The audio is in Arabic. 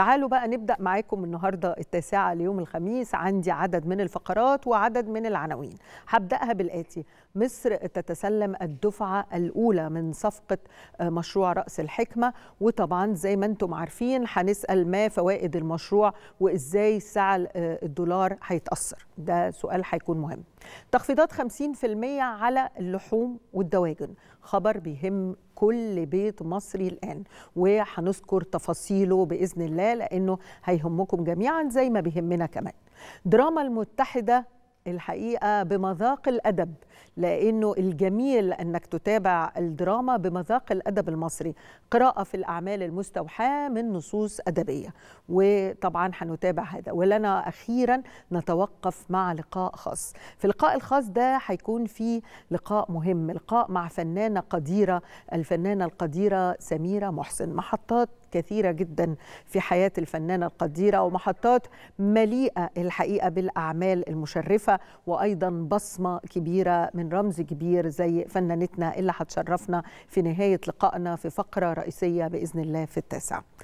تعالوا بقى نبدأ معاكم النهاردة التاسعة ليوم الخميس عندي عدد من الفقرات وعدد من العناوين هبدأها بالآتي مصر تتسلم الدفعة الأولى من صفقة آه، مشروع رأس الحكمة وطبعا زي ما انتم عارفين هنسأل ما فوائد المشروع وإزاي سعر آه، الدولار هيتأثر ده سؤال هيكون مهم تخفيضات 50% على اللحوم والدواجن خبر بيهم كل بيت مصري الآن وهنذكر تفاصيله بإذن الله لأنه هيهمكم جميعا زي ما بيهمنا كمان دراما المتحدة الحقيقه بمذاق الادب لانه الجميل انك تتابع الدراما بمذاق الادب المصري قراءه في الاعمال المستوحاه من نصوص ادبيه وطبعا هنتابع هذا ولنا اخيرا نتوقف مع لقاء خاص في اللقاء الخاص ده هيكون في لقاء مهم لقاء مع فنانه قديره الفنانه القديره سميره محسن محطات كثيرة جدا في حياة الفنانة القديرة ومحطات مليئة الحقيقة بالأعمال المشرفة مختلفة وأيضا بصمة كبيرة من رمز كبير زي فنانتنا اللي هتشرفنا في نهاية لقائنا في فقرة رئيسية بإذن الله في التاسعة